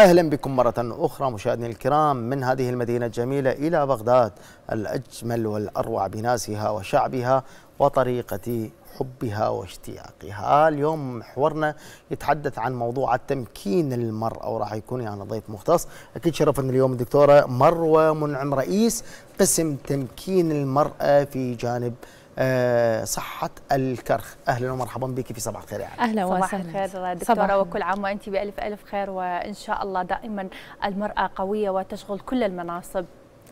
أهلا بكم مرة أخرى مشاهدينا الكرام من هذه المدينة الجميلة إلى بغداد الأجمل والأروع بناسها وشعبها وطريقة حبها واشتياقها اليوم محورنا يتحدث عن موضوع التمكين المرأة وراح يكون يعني ضيف مختص أكيد شرفنا اليوم الدكتورة مروة منعم رئيس قسم تمكين المرأة في جانب آه، صحه الكرخ اهلا ومرحبا بك في صباح الخير يا يعني. اهلا وسهلا صباح الخير دكتوره وكل عام وانت بالف الف خير وان شاء الله دائما المراه قويه وتشغل كل المناصب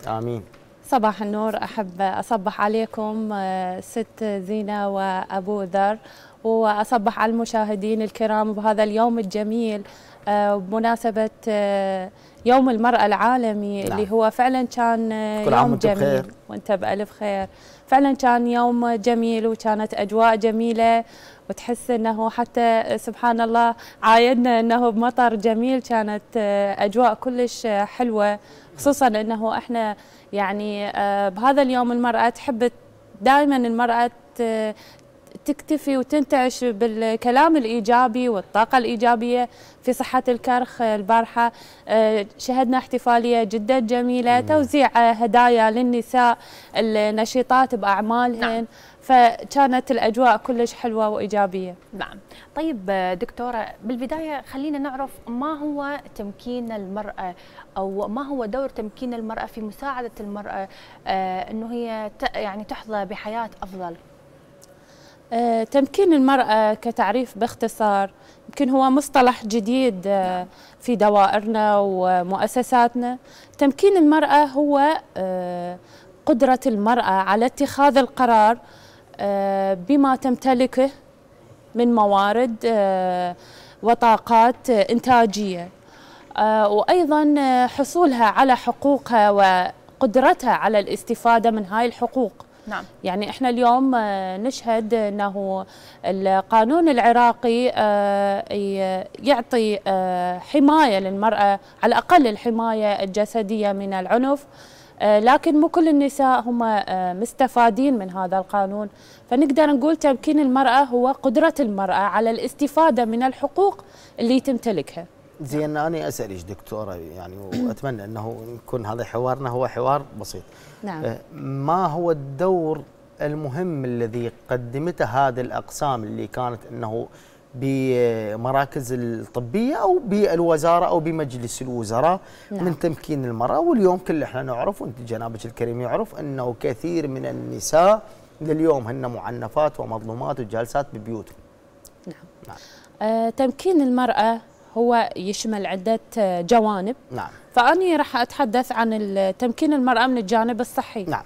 امين صباح النور احب اصبح عليكم آه، ست زينه وابو ذر واصبح على المشاهدين الكرام بهذا اليوم الجميل آه، بمناسبة آه، يوم المرأة العالمي نعم. اللي هو فعلا كان آه، كل يوم جميل بخير. وانت بألف خير فعلا كان يوم جميل وكانت أجواء جميلة وتحس انه حتى سبحان الله عايدنا انه بمطر جميل كانت اجواء كلش حلوه خصوصا انه احنا يعني بهذا اليوم المراه تحب دائما المراه تكتفي وتنتعش بالكلام الإيجابي والطاقة الإيجابية في صحة الكرخ البارحة آه، شهدنا احتفالية جدا جميلة توزيع آه، هدايا للنساء النشيطات بأعمالهن نعم. فكانت الأجواء كلش حلوة وإيجابية نعم طيب آه، دكتورة بالبداية خلينا نعرف ما هو تمكين المرأة أو ما هو دور تمكين المرأة في مساعدة المرأة أنه هي يعني تحظى بحياة أفضل آه، تمكين المرأة كتعريف باختصار يمكن هو مصطلح جديد آه، في دوائرنا ومؤسساتنا تمكين المرأة هو آه، قدرة المرأة على اتخاذ القرار بما تمتلكه من موارد وطاقات إنتاجية وأيضا حصولها على حقوقها وقدرتها على الاستفادة من هاي الحقوق نعم. يعني احنا اليوم آه، نشهد انه القانون العراقي آه، يعطي آه، حمايه للمراه على الاقل الحمايه الجسديه من العنف لكن مو كل النساء هم مستفادين من هذا القانون فنقدر نقول تمكين المراه هو قدره المراه على الاستفاده من الحقوق اللي تمتلكها زين انا اسالك دكتوره يعني واتمنى انه يكون هذا حوارنا هو حوار بسيط. نعم. آه، ما هو الدور المهم الذي قدمته هذه الاقسام اللي كانت انه بمراكز الطبيه او بالوزاره او بمجلس الوزراء نعم. من تمكين المراه واليوم كل احنا نعرف وانت جنابك الكريم يعرف انه كثير من النساء لليوم هن معنفات ومظلومات وجالسات ببيوتهم. نعم. نعم. آه تمكين المراه هو يشمل عدة آه، جوانب نعم فأني راح أتحدث عن تمكين المرأة من الجانب الصحي نعم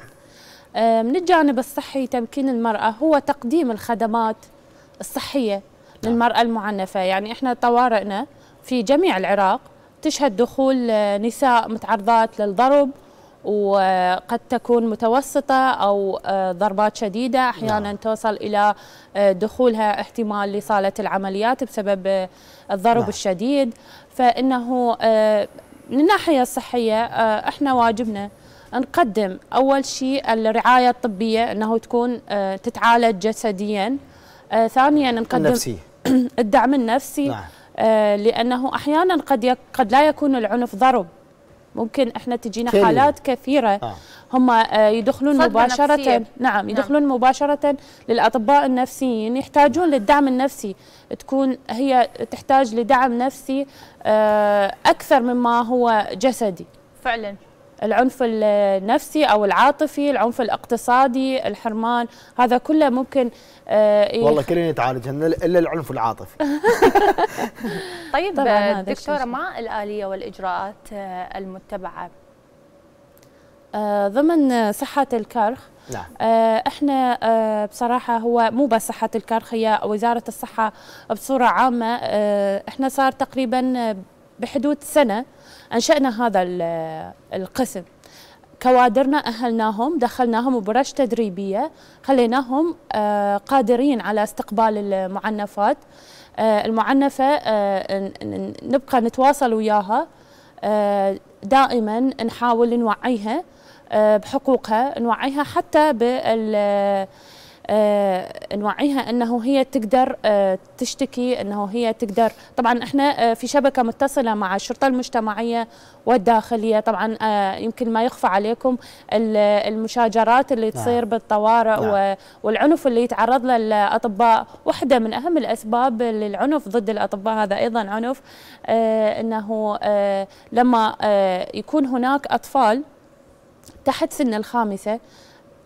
آه، من الجانب الصحي تمكين المرأة هو تقديم الخدمات الصحية نعم. للمرأة المعنفة يعني إحنا طوارئنا في جميع العراق تشهد دخول آه، نساء متعرضات للضرب وقد تكون متوسطة أو آه، ضربات شديدة نعم. أحيانا نعم. توصل إلى آه، دخولها احتمال لصالة العمليات بسبب آه، الضرب نعم. الشديد فإنه من الناحية الصحية إحنا واجبنا نقدم أول شيء الرعاية الطبية أنه تكون تتعالج جسديا ثانيا نقدم النفسي. الدعم النفسي نعم. لأنه أحيانا قد, قد لا يكون العنف ضرب ممكن احنا تجينا كلمة. حالات كثيره آه. هم آه، يدخلون مباشره نفسية. نعم, نعم. يدخلون نعم. مباشره للاطباء النفسيين يحتاجون للدعم النفسي تكون هي تحتاج لدعم نفسي آه، اكثر مما هو جسدي فعلا العنف النفسي او العاطفي العنف الاقتصادي الحرمان هذا كله ممكن آه، إيه والله كلنا نتعالج الا العنف العاطفي طيب دكتوره ما الاليه والإجراءات آه، المتبعة آه، ضمن صحة الكرخ نعم. احنا بصراحة هو مو بس صحة الكرخ هي وزارة الصحة بصورة عامة احنا صار تقريبا بحدود سنة أنشأنا هذا القسم كوادرنا أهلناهم دخلناهم بورش تدريبية خليناهم آه، قادرين على استقبال المعنفات آه، المعنفة آه، نبقى نتواصل وياها دائما نحاول نوعيها بحقوقها نوعيها حتى بال آه، نوعيها انه هي تقدر آه، تشتكي انه هي تقدر طبعا احنا آه، في شبكه متصله مع الشرطه المجتمعيه والداخليه طبعا يمكن ما يخفى عليكم المشاجرات اللي نعم. تصير بالطوارئ نعم. والعنف اللي يتعرض له الاطباء واحده من اهم الاسباب للعنف ضد الاطباء هذا ايضا عنف انه لما يكون هناك اطفال تحت سن الخامسه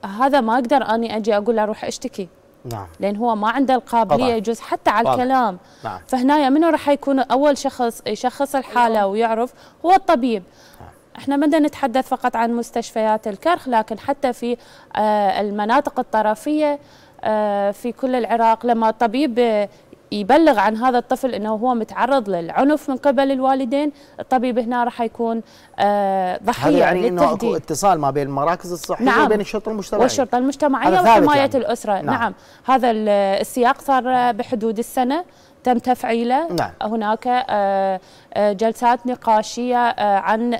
هذا ما اقدر اني اجي اقول له روح اشتكي نعم لان هو ما عنده القابليه يجوز حتى على الكلام نعم. فهنا منو راح يكون اول شخص يشخص الحاله ويعرف هو الطبيب نعم. احنا بدنا نتحدث فقط عن مستشفيات الكرخ لكن حتى في آه، المناطق الطرفيه آه، في كل العراق لما طبيب يبلغ عن هذا الطفل انه هو متعرض للعنف من قبل الوالدين الطبيب هنا راح يكون آه، ضحيه هذا يعني للتهديد. انه اكو اتصال ما بين المراكز الصحيه نعم. وبين الشرطه المجتمعيه والشرطه المجتمعيه وحمايه يعني. الاسره نعم. نعم هذا السياق صار بحدود السنه تم تفعيله نعم. هناك آه، آه، جلسات نقاشيه عن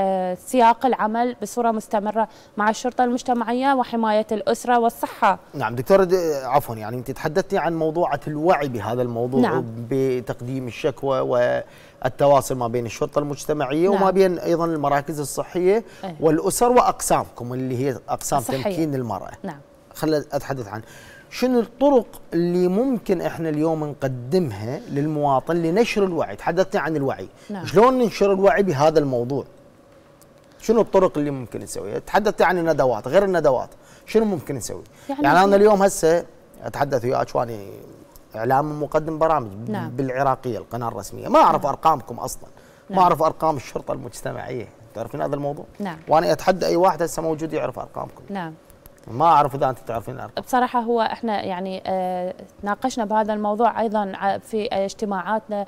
آه، سياق العمل بصورة مستمرة مع الشرطة المجتمعية وحماية الأسرة والصحة نعم دكتور عفوا يعني أنت تحدثتي عن موضوعة الوعي بهذا الموضوع نعم. بتقديم الشكوى والتواصل ما بين الشرطة المجتمعية نعم. وما بين أيضا المراكز الصحية أيه. والأسر وأقسامكم اللي هي أقسام الصحية. تمكين المرأة نعم خل أتحدث عن شنو الطرق اللي ممكن احنا اليوم نقدمها للمواطن لنشر الوعي تحدثنا عن الوعي نعم. شلون ننشر الوعي بهذا الموضوع شنو الطرق اللي ممكن نسويها؟ تحدثت عن يعني الندوات، غير الندوات، شنو ممكن نسوي؟ يعني, يعني انا اليوم هسه اتحدث وياك واني اعلام مقدم برامج نعم. بالعراقيه القناه الرسميه، ما اعرف نعم. ارقامكم اصلا، نعم. ما اعرف ارقام الشرطه المجتمعيه، تعرفين هذا الموضوع؟ نعم وانا اتحدى اي واحد هسه موجود يعرف ارقامكم. نعم ما اعرف اذا انت تعرفين الارقام بصراحه هو احنا يعني اه تناقشنا بهذا الموضوع ايضا في اجتماعاتنا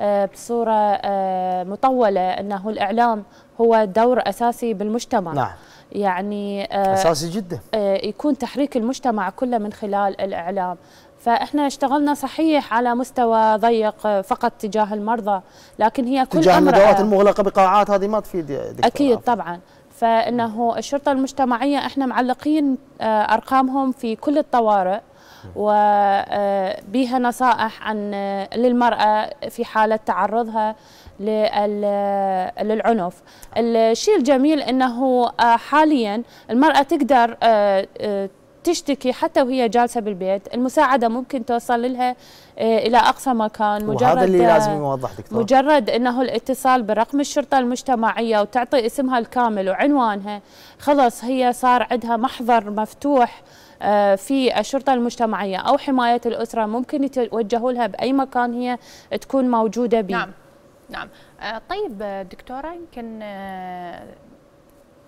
اه بصوره اه مطوله انه الاعلام هو دور اساسي بالمجتمع نعم يعني آه، اساسي جدا آه، يكون تحريك المجتمع كله من خلال الاعلام فاحنا اشتغلنا صحيح على مستوى ضيق آه، فقط تجاه المرضى لكن هي كل تجاه المدوات المغلقه بقاعات هذه ما تفيد اكيد طبعا فانه الشرطه المجتمعيه احنا معلقين آه، ارقامهم في كل الطوارئ وبها آه، نصائح عن آه، للمرأة في حالة تعرضها للعنف الشيء الجميل أنه حاليا المرأة تقدر تشتكي حتى وهي جالسه بالبيت المساعده ممكن توصل لها آه، الى اقصى مكان مجرد وهذا اللي آه، لازم يوضح دكتور مجرد انه الاتصال برقم الشرطه المجتمعيه وتعطي اسمها الكامل وعنوانها خلص هي صار عندها محضر مفتوح آه، في الشرطة المجتمعية أو حماية الأسرة ممكن يتوجهوا لها بأي مكان هي تكون موجودة به نعم نعم طيب دكتورة يمكن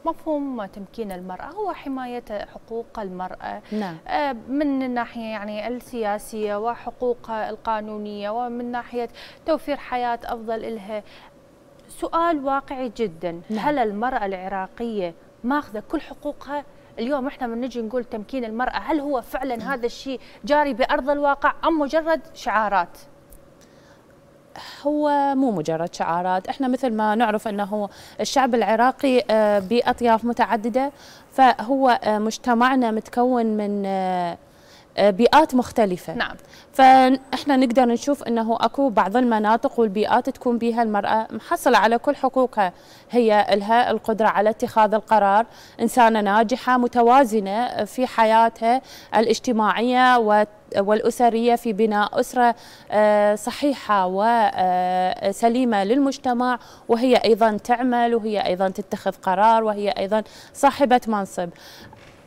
مفهوم تمكين المرأة هو حماية حقوق المرأة نعم. آه، من الناحية يعني السياسية وحقوقها القانونية ومن ناحية توفير حياة أفضل لها سؤال واقعي جدا نعم. هل المرأة العراقية ماخذة كل حقوقها اليوم احنا من نجي نقول تمكين المرأة هل هو فعلا نعم. هذا الشيء جاري بأرض الواقع أم مجرد شعارات؟ هو مو مجرد شعارات احنا مثل ما نعرف انه الشعب العراقي آه، باطياف متعدده فهو آه، مجتمعنا متكون من آه، آه، بيئات مختلفة نعم فإحنا نقدر نشوف أنه أكو بعض المناطق والبيئات تكون بها المرأة محصلة على كل حقوقها هي لها القدرة على اتخاذ القرار إنسانة ناجحة متوازنة في حياتها الاجتماعية و والأسرية في بناء أسرة آه، صحيحة وسليمة آه، للمجتمع وهي أيضا تعمل وهي أيضا تتخذ قرار وهي أيضا صاحبة منصب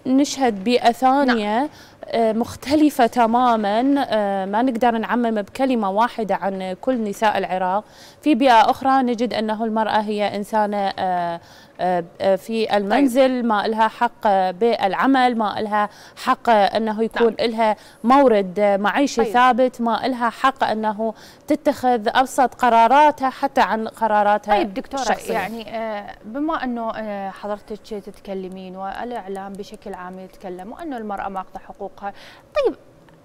نشهد بيئه نعم. ثانيه نعم. مختلفة تماما آه، ما نقدر نعمم بكلمة واحدة عن كل نساء العراق في بيئة أخرى نجد أنه المرأة هي إنسانة آه، آه، في المنزل طيب. ما لها حق بالعمل ما لها حق أنه يكون طيب. لها مورد معيشي طيب. ثابت ما لها حق أنه تتخذ أبسط قراراتها حتى عن قراراتها طيب دكتورة الشخصية. يعني آه، بما أنه آه، حضرتك تتكلمين والإعلام بشكل عام يتكلم وأنه المرأة ما حقوقها طيب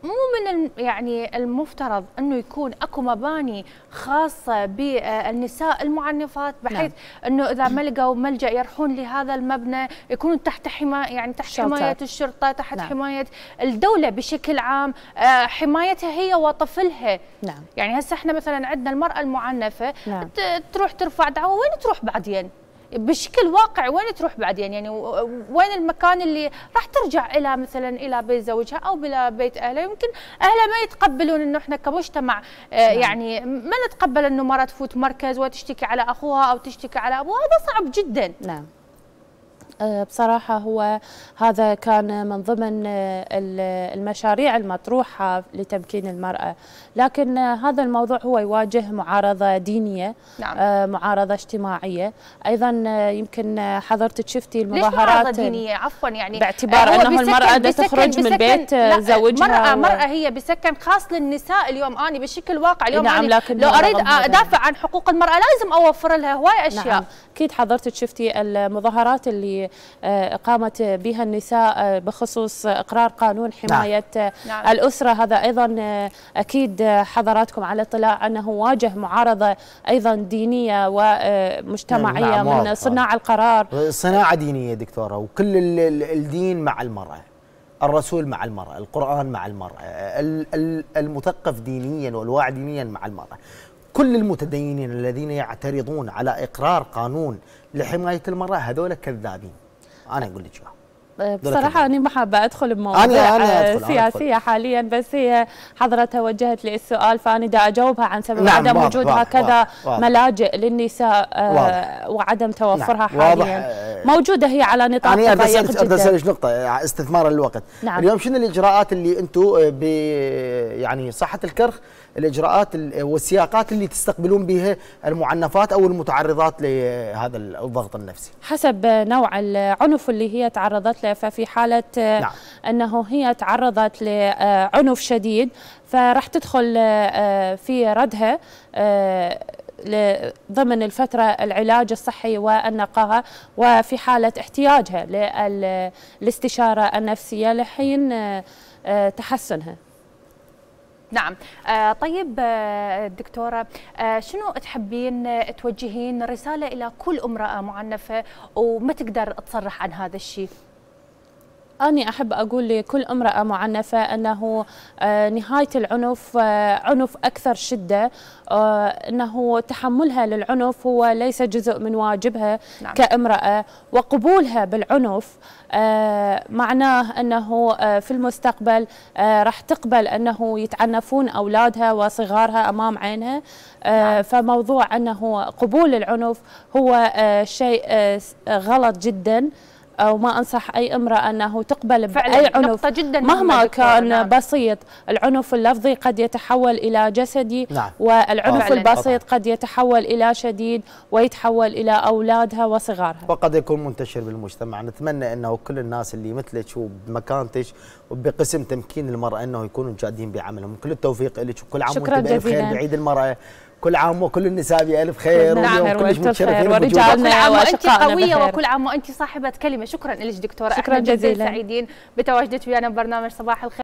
مو من يعني المفترض انه يكون اكو مباني خاصه بالنساء المعنفات نعم. بحيث نعم. انه اذا ما لقوا ملجا يروحون لهذا المبنى يكونون تحت حمايه يعني تحت شلطات. حمايه الشرطه تحت نعم. حمايه الدوله بشكل عام آه، حمايتها هي وطفلها نعم. يعني هسه احنا مثلا عندنا المراه المعنفه نعم. تروح ترفع دعوه وين تروح بعدين بشكل واقع وين تروح بعدين يعني،, يعني وين المكان اللي راح ترجع الى مثلا الى بيت زوجها او الى بيت اهلها يمكن اهلها ما يتقبلون انه احنا كمجتمع آه نعم. يعني ما نتقبل انه مره تفوت مركز وتشتكي على اخوها او تشتكي على ابوها هذا صعب جدا نعم آه، بصراحة هو هذا كان من ضمن آه، المشاريع المطروحة لتمكين المرأة لكن آه، هذا الموضوع هو يواجه معارضة دينية نعم. معارضة اجتماعية أيضا يمكن حضرتك شفتي المظاهرات ليش دينية عفوا يعني باعتبار أنه المرأة بسكن تخرج بسكن من بيت زوجها مرأة, و... مرأة هي بسكن خاص للنساء اليوم أنا بشكل واقع اليوم نعم لكن لو أريد أدافع عن حقوق المرأة لازم أوفر لها هواي أشياء نعم. أكيد حضرتك شفتي المظاهرات اللي آه، قامت بها النساء آه، بخصوص إقرار قانون نعم. حماية آه، نعم. الأسرة هذا أيضا أكيد حضراتكم على اطلاع أنه واجه معارضة أيضا دينية ومجتمعية نعم،, نعم. من صناع القرار صناعة دينية دكتورة وكل الدين مع المرأة الرسول مع المرأة القرآن مع المرأة المثقف دينيا والواعي دينيا مع المرأة كل المتدينين الذين يعترضون على إقرار قانون لحماية المرأة هذول كذابين انا اقول لك بصراحة طيب، أنا ما حابة أدخل بمواضيع أنا آه، أنا أدخل سياسية أنا أدخل. حاليا بس هي حضرتها وجهت لي السؤال فأنا دا أجاوبها عن سبب نعم عدم وجود هكذا ملاجئ للنساء آه، وعدم نعم، توفرها نعم حاليا آه، موجودة هي على نطاق أنا بس أريد أسألك نقطة استثمار للوقت نعم اليوم شنو الإجراءات اللي أنتم يعني صحة الكرخ الاجراءات والسياقات اللي تستقبلون بها المعنفات او المتعرضات لهذا الضغط النفسي؟ حسب نوع العنف اللي هي تعرضت له ففي حاله نعم. انه هي تعرضت لعنف شديد فراح تدخل آه، في ردها آه، ضمن الفترة العلاج الصحي والنقاهة وفي حالة احتياجها للاستشارة النفسية لحين آه، تحسنها نعم آه، طيب آه، دكتورة آه، شنو تحبين توجهين رسالة إلى كل امرأة معنفة وما تقدر تصرح عن هذا الشيء أنا أحب أقول لكل امرأة معنفة أنه آه، نهاية العنف آه، عنف أكثر شدة آه، أنه تحملها للعنف هو ليس جزء من واجبها نعم. كامرأة وقبولها بالعنف معناه أنه في المستقبل راح تقبل أنه يتعنفون أولادها وصغارها أمام عينها نعم. فموضوع أنه قبول العنف هو شيء غلط جداً وما انصح اي امراه انه تقبل باي عنف نقطة جدا مهما كان نعم. بسيط العنف اللفظي قد يتحول الى جسدي نعم. والعنف فعلا. البسيط قد يتحول الى شديد ويتحول الى اولادها وصغارها وقد يكون منتشر بالمجتمع نتمنى انه كل الناس اللي مثلك وبمكانتك وبقسم تمكين المراه انه يكونوا جادين بعملهم كل التوفيق لك وكل عام وانت بخير بعيد المراه كل عام وكل النساء بألف خير نعم وكلش متشرفين ورجالنا عام وانت قويه وكل عام وانت صاحبه كلمه شكرا لك دكتوره شكرا جزيلا سعيدين بتواجدك ويانا ببرنامج صباح الخير